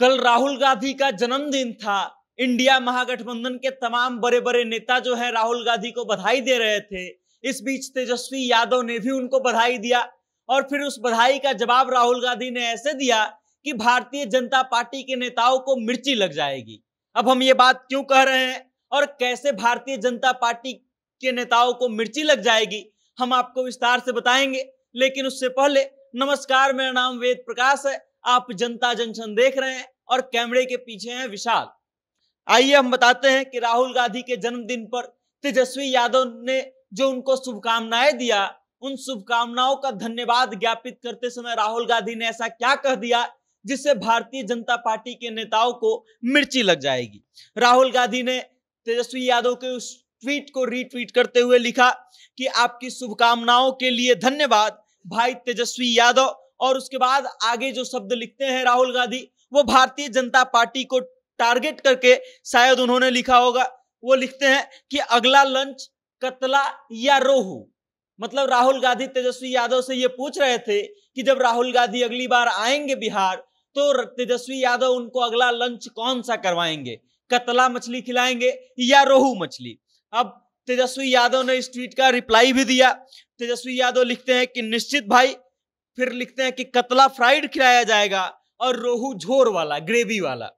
कल राहुल गांधी का जन्मदिन था इंडिया महागठबंधन के तमाम बड़े बड़े नेता जो है राहुल गांधी को बधाई दे रहे थे इस बीच तेजस्वी यादव ने भी उनको बधाई दिया और फिर उस बधाई का जवाब राहुल गांधी ने ऐसे दिया कि भारतीय जनता पार्टी के नेताओं को मिर्ची लग जाएगी अब हम ये बात क्यों कह रहे हैं और कैसे भारतीय जनता पार्टी के नेताओं को मिर्ची लग जाएगी हम आपको विस्तार से बताएंगे लेकिन उससे पहले नमस्कार मेरा नाम वेद प्रकाश है आप जनता जंक्शन देख रहे हैं और कैमरे के पीछे हैं विशाल आइए हम बताते हैं कि राहुल गांधी के जन्मदिन पर तेजस्वी यादव ने जो उनको शुभकामनाएं दिया उन शुभकामनाओं का धन्यवाद ज्ञापित करते समय राहुल गांधी ने ऐसा क्या कह दिया जिससे भारतीय जनता पार्टी के नेताओं को मिर्ची लग जाएगी राहुल गांधी ने तेजस्वी यादव के उस ट्वीट को रीट्वीट करते हुए लिखा कि आपकी शुभकामनाओं के लिए धन्यवाद भाई तेजस्वी यादव और उसके बाद आगे जो शब्द लिखते हैं राहुल गांधी वो भारतीय जनता पार्टी को टारगेट करके शायद उन्होंने लिखा होगा वो लिखते हैं कि अगला लंच कतला या रोहू मतलब राहुल गांधी तेजस्वी यादव से ये पूछ रहे थे कि जब राहुल गांधी अगली बार आएंगे बिहार तो तेजस्वी यादव उनको अगला लंच कौन सा करवाएंगे कतला मछली खिलाएंगे या रोहू मछली अब तेजस्वी यादव ने इस ट्वीट का रिप्लाई भी दिया तेजस्वी यादव लिखते हैं कि निश्चित भाई फिर लिखते हैं कि कतला फ्राइड खिलाया जाएगा और रोहू झोर वाला ग्रेवी वाला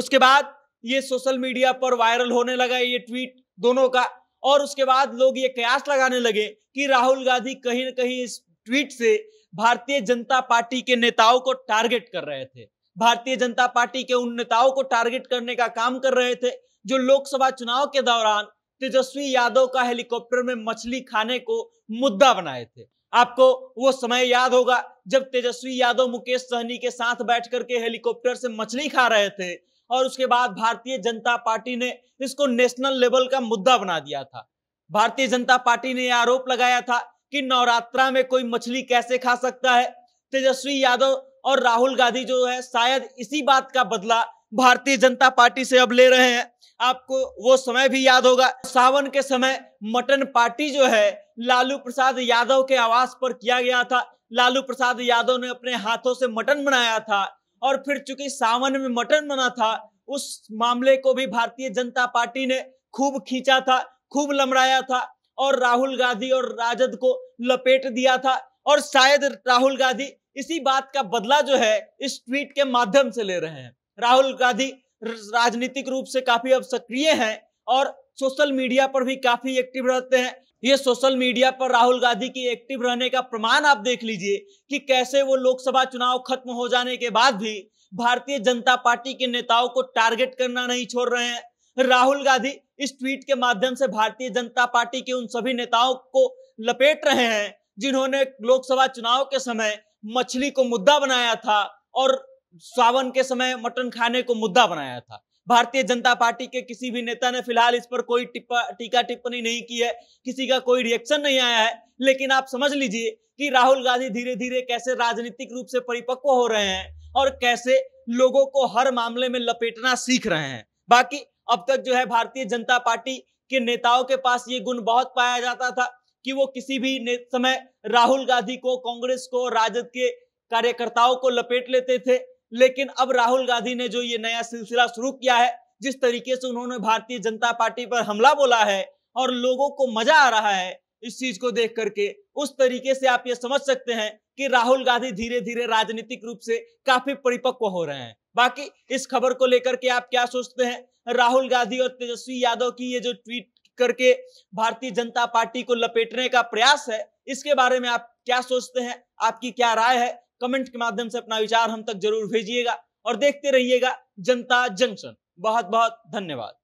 उसके बाद ये सोशल मीडिया पर वायरल होने लगा ये ट्वीट दोनों का और उसके बाद लोग ये कयास लगाने लगे कि राहुल गांधी कहीं ना कहीं इस ट्वीट से भारतीय जनता पार्टी के नेताओं को टारगेट कर रहे थे भारतीय जनता पार्टी के उन नेताओं को टारगेट करने का काम कर रहे थे जो लोकसभा चुनाव के दौरान तेजस्वी यादव का हेलीकॉप्टर में मछली खाने को मुद्दा बनाए थे आपको वो समय याद होगा जब तेजस्वी यादव मुकेश सहनी के साथ बैठ करके हेलीकॉप्टर से मछली खा रहे थे और उसके बाद भारतीय जनता पार्टी ने इसको नेशनल लेवल का मुद्दा बना दिया था भारतीय जनता पार्टी ने आरोप लगाया था कि नवरात्रा में कोई मछली कैसे खा सकता है तेजस्वी यादव और राहुल गांधी जो है शायद इसी बात का बदला भारतीय जनता पार्टी से अब ले रहे हैं आपको वो समय भी याद होगा सावन के समय मटन पार्टी जो है लालू प्रसाद यादव के आवास पर किया गया था लालू प्रसाद यादव ने अपने हाथों से मटन बनाया था और फिर चूंकि सावन में मटन बना था उस मामले को भी भारतीय जनता पार्टी ने खूब खींचा था खूब लमड़ाया था और राहुल गांधी और राजद को लपेट दिया था और शायद राहुल गांधी इसी बात का बदला जो है इस ट्वीट के माध्यम से ले रहे हैं राहुल गांधी राजनीतिक रूप से काफी अब सक्रिय हैं और सोशल मीडिया पर भी काफी एक्टिव रहते हैं ये सोशल मीडिया पर राहुल गांधी की एक्टिव रहने का प्रमाण आप देख लीजिए कि कैसे वो लोकसभा चुनाव खत्म हो जाने के बाद भी भारतीय जनता पार्टी के नेताओं को टारगेट करना नहीं छोड़ रहे हैं राहुल गांधी इस ट्वीट के माध्यम से भारतीय जनता पार्टी के उन सभी नेताओं को लपेट रहे हैं जिन्होंने लोकसभा चुनाव के समय मछली को मुद्दा बनाया था और सावन के समय मटन खाने को मुद्दा बनाया था भारतीय जनता पार्टी के किसी भी नेता ने फिलहाल इस पर कोई टिप्पा टीका टिप्पणी नहीं की है किसी का कोई रिएक्शन नहीं आया है लेकिन आप समझ लीजिए कि राहुल गांधी धीरे धीरे कैसे राजनीतिक रूप से परिपक्व हो रहे हैं और कैसे लोगों को हर मामले में लपेटना सीख रहे हैं बाकी अब तक जो है भारतीय जनता पार्टी के नेताओं के पास ये गुण बहुत पाया जाता था कि वो किसी भी समय राहुल गांधी को कांग्रेस को राजद के कार्यकर्ताओं को लपेट लेते थे लेकिन अब राहुल गांधी ने जो ये नया सिलसिला शुरू किया है जिस तरीके से उन्होंने भारतीय जनता पार्टी पर हमला बोला है और लोगों को मजा आ रहा है इस चीज को देख करके उस तरीके से आप ये समझ सकते हैं कि राहुल गांधी धीरे धीरे राजनीतिक रूप से काफी परिपक्व हो रहे हैं बाकी इस खबर को लेकर के आप क्या सोचते हैं राहुल गांधी और तेजस्वी यादव की ये जो ट्वीट करके भारतीय जनता पार्टी को लपेटने का प्रयास है इसके बारे में आप क्या सोचते हैं आपकी क्या राय है कमेंट के माध्यम से अपना विचार हम तक जरूर भेजिएगा और देखते रहिएगा जनता जंक्शन बहुत बहुत धन्यवाद